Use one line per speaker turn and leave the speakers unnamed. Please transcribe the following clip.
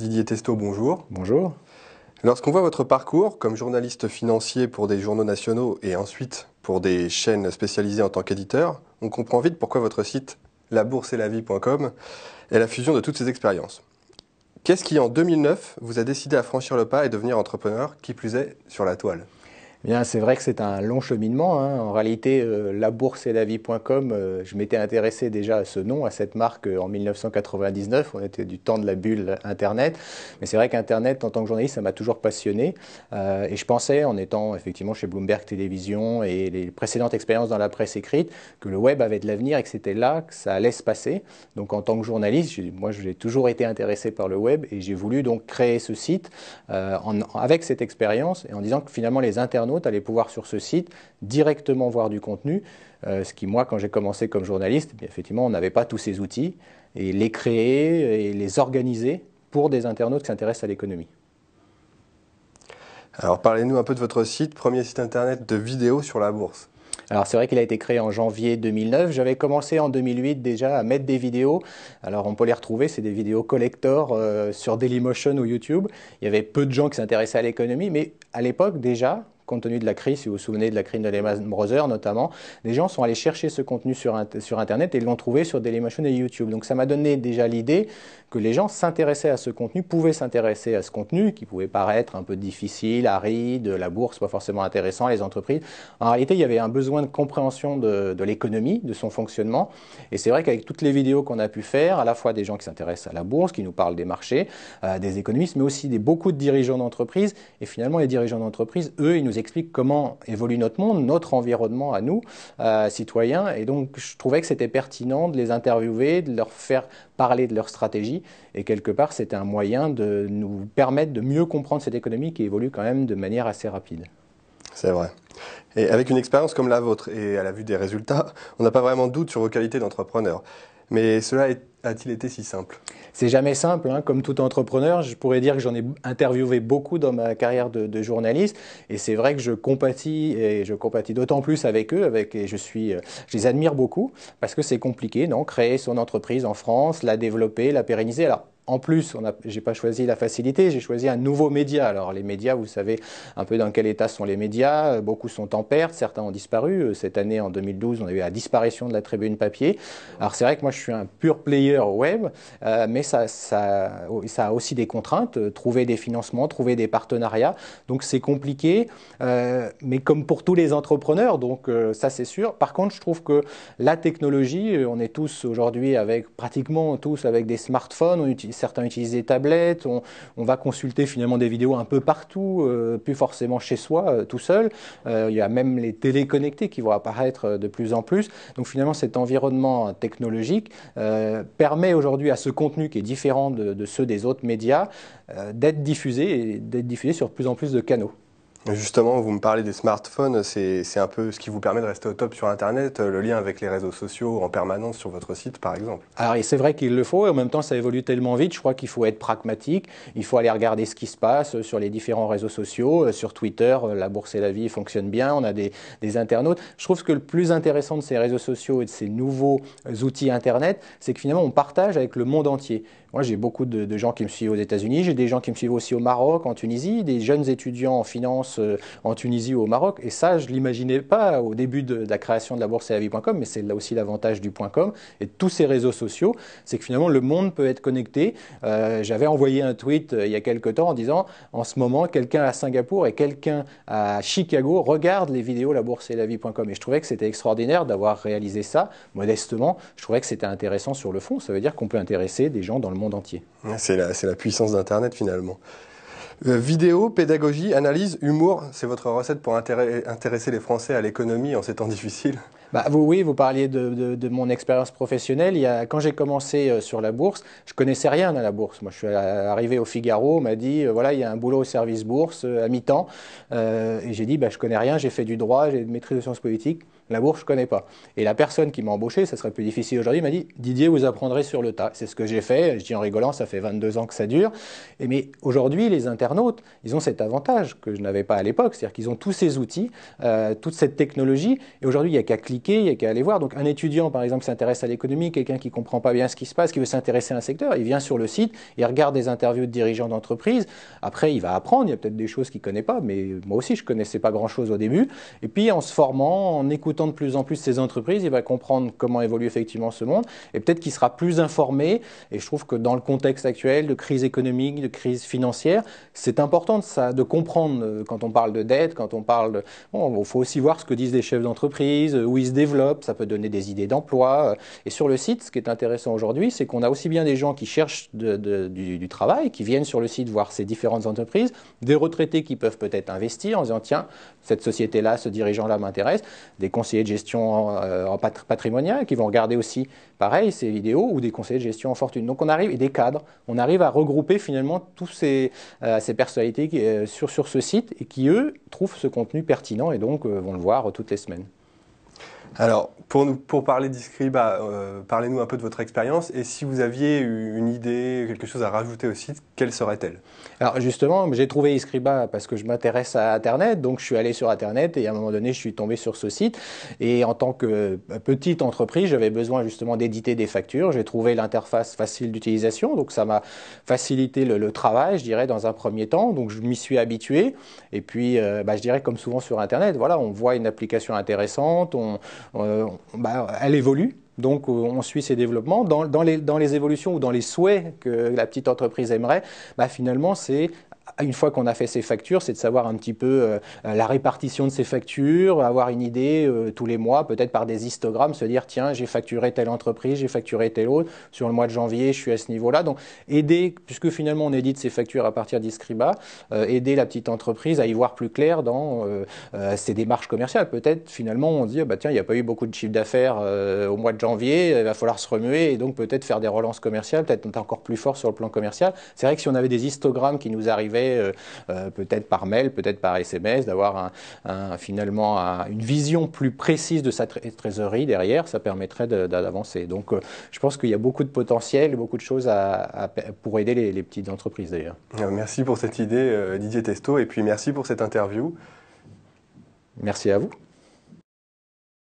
Didier Testo, bonjour. Bonjour. Lorsqu'on voit votre parcours comme journaliste financier pour des journaux nationaux et ensuite pour des chaînes spécialisées en tant qu'éditeur, on comprend vite pourquoi votre site Vie.com est la fusion de toutes ces expériences. Qu'est-ce qui, en 2009, vous a décidé à franchir le pas et devenir entrepreneur, qui plus est, sur la toile
c'est vrai que c'est un long cheminement. Hein. En réalité, euh, et euh, je m'étais intéressé déjà à ce nom, à cette marque euh, en 1999. On était du temps de la bulle Internet. Mais c'est vrai qu'Internet, en tant que journaliste, ça m'a toujours passionné. Euh, et je pensais, en étant effectivement chez Bloomberg Télévision et les précédentes expériences dans la presse écrite, que le web avait de l'avenir et que c'était là que ça allait se passer. Donc, en tant que journaliste, moi, j'ai toujours été intéressé par le web et j'ai voulu donc créer ce site en, avec cette expérience et en disant que finalement, les internautes internautes pouvoir sur ce site directement voir du contenu, euh, ce qui moi quand j'ai commencé comme journaliste, bien, effectivement on n'avait pas tous ces outils, et les créer et les organiser pour des internautes qui s'intéressent à l'économie. Alors parlez-nous un peu de votre site, premier site internet de vidéos sur la bourse. Alors c'est vrai qu'il a été créé en janvier 2009. J'avais commencé en 2008 déjà à mettre des vidéos. Alors on peut les retrouver, c'est des vidéos collector euh, sur Dailymotion ou YouTube. Il y avait peu de gens qui s'intéressaient à l'économie, mais à l'époque déjà, Contenu de la crise, si vous vous souvenez de la crise de Lehman Brothers notamment, les gens sont allés chercher ce contenu sur, sur Internet et l'ont trouvé sur Dailymotion et YouTube. Donc ça m'a donné déjà l'idée que les gens s'intéressaient à ce contenu, pouvaient s'intéresser à ce contenu qui pouvait paraître un peu difficile, aride, la bourse pas forcément intéressant, les entreprises. En réalité, il y avait un besoin de compréhension de, l'économie, de son fonctionnement. Et c'est vrai qu'avec toutes les vidéos qu'on a pu faire, à la fois des gens qui s'intéressent à la bourse, qui nous parlent des marchés, euh, des économistes, mais aussi des, beaucoup de dirigeants d'entreprise, et finalement les dirigeants d'entreprise, eux, ils nous explique comment évolue notre monde, notre environnement à nous, euh, citoyens. Et donc, je trouvais que c'était pertinent de les interviewer, de leur faire parler de leur stratégie. Et quelque part, c'était un moyen de nous permettre de mieux comprendre cette économie qui évolue quand même de manière assez rapide.
C'est vrai. Et avec une expérience comme la vôtre et à la vue des résultats, on n'a pas vraiment de doute sur vos qualités
d'entrepreneur. Mais cela a-t-il été si simple C'est jamais simple. Hein. Comme tout entrepreneur, je pourrais dire que j'en ai interviewé beaucoup dans ma carrière de, journaliste. Et c'est vrai que je compatis, et je compatis d'autant plus avec eux, avec, et je, suis, euh, je les admire beaucoup, parce que c'est compliqué, non Créer son entreprise en France, la développer, la pérenniser. Alors, en plus, j'ai pas choisi la facilité, j'ai choisi un nouveau média. Alors les médias, vous savez un peu dans quel état sont les médias. Beaucoup sont en perte, certains ont disparu. Euh, cette année, en 2012, on a eu la disparition de la tribune papier. Alors c'est vrai que moi, je suis un pur player web, euh, mais ça, a aussi des contraintes. Euh, trouver des financements, trouver des partenariats, donc c'est compliqué. mais comme pour tous les entrepreneurs, donc ça c'est sûr. Par contre, je trouve que la technologie, on est tous aujourd'hui avec pratiquement tous avec des smartphones, on utilise certains utilisent des tablettes, on, va consulter finalement des vidéos un peu partout, euh, plus forcément chez soi, euh, tout seul. Euh, il y a même les téléconnectés qui vont apparaître de plus en plus. Donc finalement, cet environnement technologique permet aujourd'hui à ce contenu qui est différent de, de ceux des autres médias d'être diffusé et d'être diffusé sur plus en plus de canaux. Justement, vous me parlez des
smartphones, c'est un peu ce qui vous permet de rester au top sur Internet, euh, le lien avec les réseaux sociaux en permanence sur votre site, par exemple.
Alors, c'est vrai qu'il le faut, et en même temps, ça évolue tellement vite, je crois qu'il faut être pragmatique, il faut aller regarder ce qui se passe euh, sur les différents réseaux sociaux, euh, sur Twitter, la bourse et la vie fonctionnent bien, on a des, internautes. Je trouve que le plus intéressant de ces réseaux sociaux et de ces nouveaux outils Internet, c'est que finalement, on partage avec le monde entier. Moi, j'ai beaucoup de, de gens qui me suivent aux États-Unis, j'ai des gens qui me suivent aussi au Maroc, en Tunisie, des jeunes étudiants en finance euh, en Tunisie ou au Maroc. Et ça, je ne l'imaginais pas au début de, la création de la bourse et la vie.com, mais c'est là aussi l'avantage du .com et de tous ces réseaux sociaux, c'est que finalement, le monde peut être connecté. Euh, j'avais envoyé un tweet euh, il y a quelques temps en disant, en ce moment, quelqu'un à Singapour et quelqu'un à Chicago regarde les vidéos la bourse et la vie.com. Et je trouvais que c'était extraordinaire d'avoir réalisé ça, modestement. Je trouvais que c'était intéressant sur le fond. Ça veut dire qu'on peut intéresser des gens dans le monde entier.
C'est la puissance d'Internet finalement. Euh, vidéo, pédagogie, analyse, humour, c'est votre recette pour
intéresser les Français à l'économie en ces temps difficiles bah, vous, Oui, vous parliez de, mon expérience professionnelle. Il quand j'ai commencé euh, sur la bourse, je connaissais rien à la bourse. Moi, je suis arrivé au Figaro, on m'a dit, euh, voilà, il y a un boulot au service bourse euh, à mi-temps. et j'ai dit, bah, je connais rien, j'ai fait du droit, j'ai une maîtrise de sciences politiques. La bourse, je ne connais pas. Et la personne qui m'a embauché, ça serait plus difficile aujourd'hui, m'a dit Didier, vous apprendrez sur le tas. C'est ce que j'ai fait. Je dis en rigolant, ça fait 22 ans que ça dure. Et mais aujourd'hui, les internautes, ils ont cet avantage que je n'avais pas à l'époque. C'est-à-dire qu'ils ont tous ces outils, toute cette technologie. Et aujourd'hui, il n'y a qu'à cliquer il n'y a qu'à aller voir. Donc un étudiant, par exemple, s'intéresse à l'économie, quelqu'un qui ne comprend pas bien ce qui se passe, qui veut s'intéresser à un secteur, il vient sur le site, il regarde des interviews de dirigeants d'entreprise, après il va apprendre, il y a peut-être des choses qu'il ne connaît pas, mais moi aussi je ne connaissais pas grand-chose au début, et puis en se formant, en écoutant de plus en plus ces entreprises, il va comprendre comment évolue effectivement ce monde, et peut-être qu'il sera plus informé, et je trouve que dans le contexte actuel de crise économique, de crise financière, c'est important de, ça, de comprendre euh, quand on parle de dette, quand on parle Bon, il faut aussi voir ce que disent les chefs d'entreprise, où ils développe, ça peut donner des idées d'emploi. Euh, et sur le site, ce qui est intéressant aujourd'hui, c'est qu'on a aussi bien des gens qui cherchent du, travail, qui viennent sur le site voir ces différentes entreprises, des retraités qui peuvent peut-être investir en disant tiens, cette société-là, ce dirigeant-là m'intéresse, des conseillers de gestion en, euh, patrimonial qui vont regarder aussi, pareil, ces vidéos ou des conseillers de gestion en fortune. Donc on arrive, et des cadres, on arrive à regrouper finalement tous ces, euh, ces personnalités sur, sur ce site et qui, eux, trouvent ce contenu pertinent et donc vont le voir toutes les semaines. Alors, pour, pour parler d'Iscriba,
euh, parlez-nous un peu de votre expérience et si vous aviez une idée, quelque chose à rajouter au site, quelle
serait-elle Alors justement, j'ai trouvé Iscriba parce que je m'intéresse à Internet, donc je suis allé sur Internet et à un moment donné, je suis tombé sur ce site. Et en tant que euh, petite entreprise, j'avais besoin justement d'éditer des factures. J'ai trouvé l'interface facile d'utilisation, donc ça m'a facilité le, travail, je dirais, dans un premier temps. Donc je m'y suis habitué. Et puis, euh, bah, je dirais comme souvent sur Internet, voilà, on voit une application intéressante, on euh, bah, elle évolue. Donc, euh, on suit ses développements. Dans, les, dans, les, évolutions ou dans les souhaits que la petite entreprise aimerait, bah, finalement, c'est une fois qu'on a fait ses factures, c'est de savoir un petit peu euh, la répartition de ces factures, avoir une idée euh, tous les mois, peut-être par des histogrammes, se dire tiens, j'ai facturé telle entreprise, j'ai facturé telle autre, sur le mois de janvier, je suis à ce niveau-là. Donc aider, puisque finalement on édite ces factures à partir d'Iscriba, euh, aider la petite entreprise à y voir plus clair dans ses démarches commerciales. Peut-être finalement on dit ah bah tiens, il n'y a pas eu beaucoup de chiffre d'affaires au mois de janvier, il va falloir se remuer et donc peut-être faire des relances commerciales, peut-être encore plus fort sur le plan commercial. C'est vrai que si on avait des histogrammes qui nous arrivaient euh, euh, peut-être par mail, peut-être par SMS, d'avoir finalement une vision plus précise de sa trésorerie derrière, ça permettrait d'avancer. Donc euh, je pense qu'il y a beaucoup de potentiel, beaucoup de choses pour aider les, les petites entreprises
d'ailleurs. Ah, merci pour cette idée Didier Testo et puis merci pour cette interview. Merci à vous.